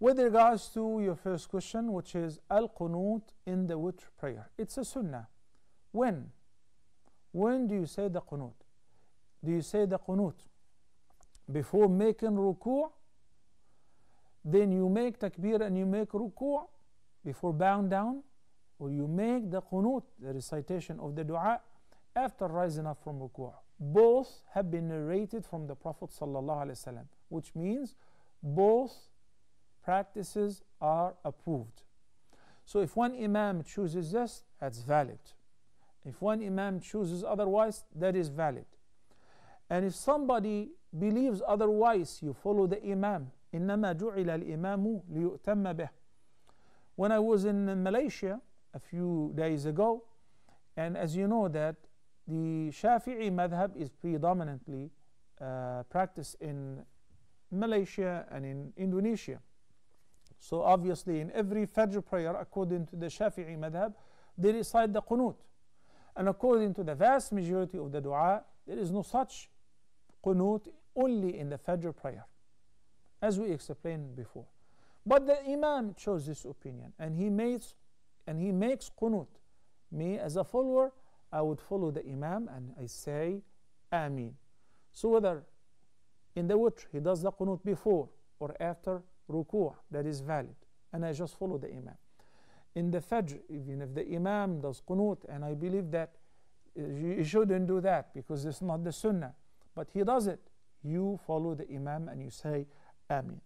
With regards to your first question, which is Al Qunut in the witr prayer, it's a sunnah. When? When do you say the Qunut? Do you say the Qunut before making ruku'? Then you make takbir and you make ruku' before bowing down, or you make the Qunut, the recitation of the dua, after rising up from ruku'. Both have been narrated from the Prophet, which means both practices are approved. So if one imam chooses this, that's valid. If one imam chooses otherwise, that is valid. And if somebody believes otherwise, you follow the imam. إنما جعل الإمام ليؤتم به. When I was in Malaysia a few days ago, and as you know that the Shafi'i madhab is predominantly uh, practiced in Malaysia and in Indonesia. So obviously in every Fajr prayer according to the Shafi'i madhab, they recite the qunut. And according to the vast majority of the dua, there is no such qunut only in the Fajr prayer, as we explained before. But the Imam chose this opinion and he makes and he makes qunut. Me as a follower, I would follow the Imam and I say Ameen. So whether in the witr he does the qunut before or after ruku' that is valid and I just follow the imam. In the fajr, even if the imam does qunut, and I believe that uh, you shouldn't do that because it's not the sunnah, but he does it, you follow the imam and you say amin.